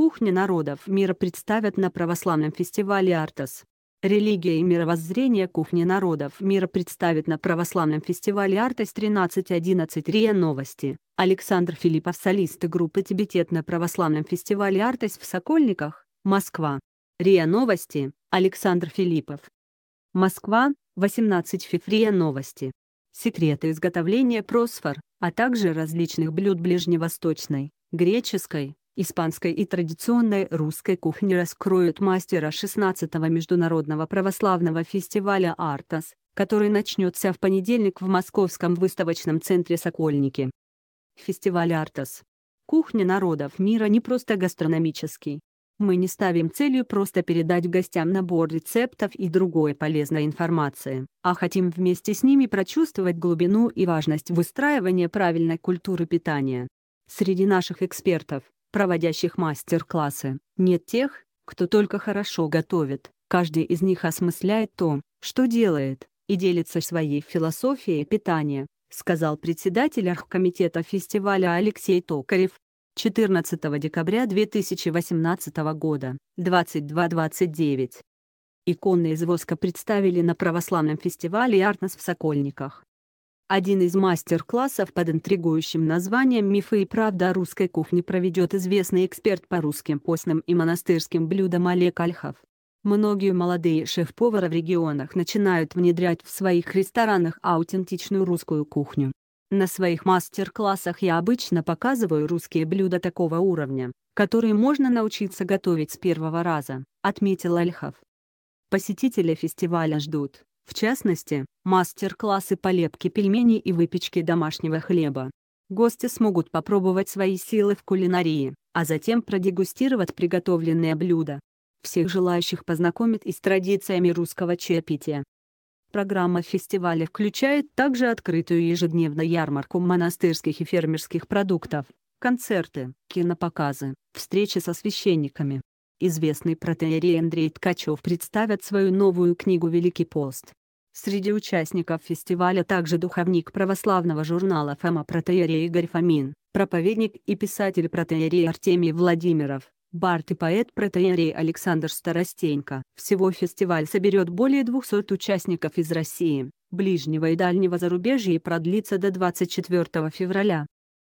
кухни народов мира представят на православном фестивале «Артас». Религия и мировоззрение кухни народов мира представят на православном фестивале «Артас» 13.11 РИА Новости. Александр Филиппов, солист группы «Тибетет» на православном фестивале «Артас» в Сокольниках, Москва. РИА Новости, Александр Филиппов. Москва, 18 февраля новости. Секреты изготовления просфор, а также различных блюд ближневосточной, греческой, испанской и традиционной русской кухни раскроют мастера 16-го Международного православного фестиваля «Артас», который начнется в понедельник в Московском выставочном центре «Сокольники». Фестиваль «Артас». Кухня народов мира не просто гастрономический. Мы не ставим целью просто передать гостям набор рецептов и другой полезной информации, а хотим вместе с ними прочувствовать глубину и важность выстраивания правильной культуры питания. Среди наших экспертов проводящих мастер-классы. Нет тех, кто только хорошо готовит. Каждый из них осмысляет то, что делает, и делится своей философией питания, сказал председатель архкомитета фестиваля Алексей Токарев. 14 декабря 2018 года, 22.29. Иконы из воска представили на православном фестивале «Артнес» в Сокольниках. Один из мастер-классов под интригующим названием «Мифы и правда о русской кухне» проведет известный эксперт по русским постным и монастырским блюдам Олег Альхов. Многие молодые шеф-повара в регионах начинают внедрять в своих ресторанах аутентичную русскую кухню. На своих мастер-классах я обычно показываю русские блюда такого уровня, которые можно научиться готовить с первого раза, отметил Альхов. Посетители фестиваля ждут, в частности, мастер-классы по лепке пельменей и выпечке домашнего хлеба. Гости смогут попробовать свои силы в кулинарии, а затем продегустировать приготовленное блюдо. Всех желающих познакомит и с традициями русского чаепития. Программа фестиваля включает также открытую ежедневную ярмарку монастырских и фермерских продуктов, концерты, кинопоказы, встречи со священниками, известный протеерей Андрей Ткачев представит свою новую книгу «Великий пост». Среди участников фестиваля также духовник православного журнала «Фема» протеерей Игорь Фомин, проповедник и писатель протеерей Артемий Владимиров, бард и поэт протеерей Александр Старостенько. Всего фестиваль соберет более 200 участников из России, ближнего и дальнего зарубежья и продлится до 24 февраля.